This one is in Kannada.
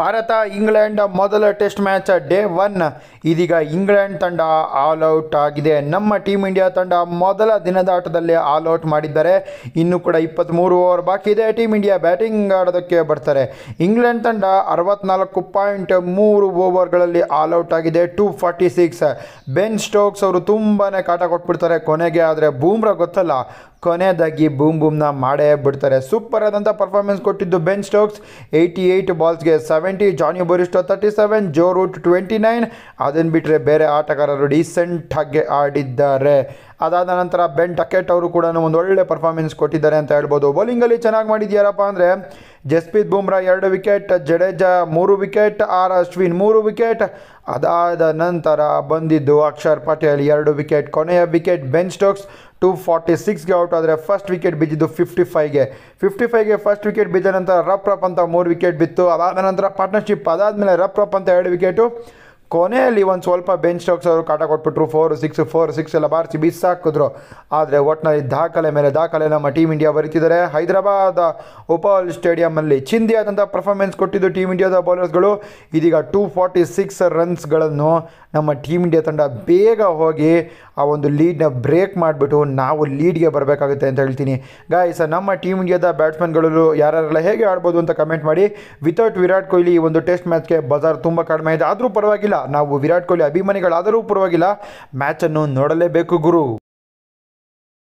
ಭಾರತ ಇಂಗ್ಲೆಂಡ್ ಮೊದಲ ಟೆಸ್ಟ್ ಮ್ಯಾಚ್ ಡೇ ಒನ್ ಇದೀಗ ಇಂಗ್ಲೆಂಡ್ ತಂಡ ಆಲ್ ಔಟ್ ಆಗಿದೆ ನಮ್ಮ ಟೀಮ್ ಇಂಡಿಯಾ ತಂಡ ಮೊದಲ ದಿನದ ಆಟದಲ್ಲಿ ಆಲ್ ಔಟ್ ಮಾಡಿದ್ದಾರೆ ಇನ್ನೂ ಕೂಡ ಇಪ್ಪತ್ತ್ಮೂರು ಓವರ್ ಬಾಕಿ ಇದೆ ಟೀಮ್ ಇಂಡಿಯಾ ಬ್ಯಾಟಿಂಗ್ ಆಡೋದಕ್ಕೆ ಬರ್ತಾರೆ ಇಂಗ್ಲೆಂಡ್ ತಂಡ ಅರವತ್ನಾಲ್ಕು ಪಾಯಿಂಟ್ ಮೂರು ಓವರ್ಗಳಲ್ಲಿ ಆಲ್ ಔಟ್ ಆಗಿದೆ two forty six Ben Stokes ಅವರು ತುಂಬಾ ಕಾಟ ಕೊಟ್ಬಿಡ್ತಾರೆ ಕೊನೆಗೆ ಆದರೆ ಬೂಮ್ರಾ ಗೊತ್ತಲ್ಲ ಕೊನೆಯದಾಗಿ ಬೂಮ್ ಬೂಮ್ನ ಮಾಡೇ ಬಿಡ್ತಾರೆ ಸೂಪರ್ ಆದಂಥ ಪರ್ಫಾರ್ಮೆನ್ಸ್ ಕೊಟ್ಟಿದ್ದು ಬೆನ್ ಸ್ಟೋಕ್ಸ್ ಏಯ್ಟಿ ಏಯ್ಟ್ ಬಾಲ್ಸ್ಗೆ seventy Jonny Bairstow thirty seven Joe Root twenty nine ಅದನ್ನು ಬಿಟ್ಟರೆ ಬೇರೆ ಆಟಗಾರರು ಡೀಸೆಂಟಾಗಿ ಆಡಿದ್ದಾರೆ ಅದಾದ ನಂತರ ಬೆನ್ ಟಕೆಟ್ ಅವರು ಕೂಡ ಒಂದು ಒಳ್ಳೆ ಪರ್ಫಾರ್ಮೆನ್ಸ್ ಕೊಟ್ಟಿದ್ದಾರೆ ಅಂತ ಹೇಳ್ಬೋದು ಬೌಲಿಂಗಲ್ಲಿ ಚೆನ್ನಾಗಿ ಮಾಡಿದ್ಯಾರಪ್ಪ ಅಂದರೆ ಜಸ್ಪ್ರೀತ್ ಬುಮ್ರಾ ಎರಡು ವಿಕೆಟ್ ಜಡೇಜಾ ಮೂರು ವಿಕೆಟ್ ಆರ್ ಅಶ್ವಿನ್ ಮೂರು ವಿಕೆಟ್ ಅದಾದ ನಂತರ ಬಂದಿದ್ದು ಅಕ್ಷರ್ ಪಟೇಲ್ ಎರಡು ವಿಕೆಟ್ ಕೊನೆಯ wicket Ben Stokes two forty ಸಿಕ್ಸ್ಗೆ ಔಟ್ ಆದರೆ ಫಸ್ಟ್ ವಿಕೆಟ್ ಬಿದ್ದಿದ್ದು ಫಿಫ್ಟಿ ಫೈವ್ಗೆ ಫಿಫ್ಟಿ ಫೈವ್ಗೆ ಫಸ್ಟ್ ವಿಕೆಟ್ ಬಿದ್ದ ನಂತರ ರಪ್ ರಪ್ ಅಂತ ಮೂರು ವಿಕೆಟ್ ಬಿತ್ತು ಅದಾದ ನಂತರ ಪಾರ್ಟ್ನರ್ಶಿಪ್ ಅದಾದಮೇಲೆ ರಪ್ ರಪ್ ಅಂತ ಎರಡು ವಿಕೆಟು ಕೊನೆಯಲ್ಲಿ ಒಂದು ಸ್ವಲ್ಪ ಬೆಂಚ್ ಸ್ಟಾಕ್ಸ್ ಅವರು ಕಾಟ ಕೊಟ್ಬಿಟ್ರು ಫೋರ್ ಸಿಕ್ಸ್ ಫೋರ್ ಸಿಕ್ಸ್ ಎಲ್ಲ ಬಾರಿಸಿ ಹಾಕಿದ್ರು ಆದರೆ ಒಟ್ಟಿನಲ್ಲಿ ದಾಖಲೆ ಮೇಲೆ ದಾಖಲೆ ನಮ್ಮ ಟೀಮ್ ಇಂಡಿಯಾ ಬರೀತಿದ್ದಾರೆ ಹೈದರಾಬಾದ್ ಉಪಾಲ್ ಸ್ಟೇಡಿಯಂನಲ್ಲಿ ಚಿಂದಿಯಾದಂಥ ಪರ್ಫಾರ್ಮೆನ್ಸ್ ಕೊಟ್ಟಿದ್ದು ಟೀಮ್ ಇಂಡಿಯಾದ ಬೌಲರ್ಸ್ಗಳು ಇದೀಗ ಟೂ ಫಾರ್ಟಿ ಸಿಕ್ಸ್ ರನ್ಸ್ಗಳನ್ನು ನಮ್ಮ ಟೀಮ್ ಇಂಡಿಯಾ ತಂಡ ಬೇಗ ಹೋಗಿ ಆ ಒಂದು ಲೀಡ್ನ ಬ್ರೇಕ್ ಮಾಡಿಬಿಟ್ಟು ನಾವು ಲೀಡ್ಗೆ ಬರಬೇಕಾಗುತ್ತೆ ಅಂತ ಹೇಳ್ತೀನಿ ಗಾಯ್ಸ್ ನಮ್ಮ ಟೀಮ್ ಇಂಡಿಯಾದ ಬ್ಯಾಟ್ಸ್ಮನ್ಗಳು ಯಾರ್ಯಾರೆಲ್ಲ ಹೇಗೆ ಆಡ್ಬೋದು ಅಂತ ಕಮೆಂಟ್ ಮಾಡಿ ವಿತೌಟ್ ವಿರಾಟ್ ಕೊಹ್ಲಿ ಈ ಒಂದು ಟೆಸ್ಟ್ ಮ್ಯಾಚ್ಗೆ ಬಜಾರ್ ತುಂಬ ಕಡಿಮೆ ಇದೆ ಆದರೂ ಪರವಾಗಿಲ್ಲ ನಾವು ವಿರಾಟ್ ಕೊಹ್ಲಿ ಅಭಿಮಾನಿಗಳಾದರೂ ಪರವಾಗಿಲ್ಲ ಮ್ಯಾಚನ್ನು ನೋಡಲೇಬೇಕು ಗುರು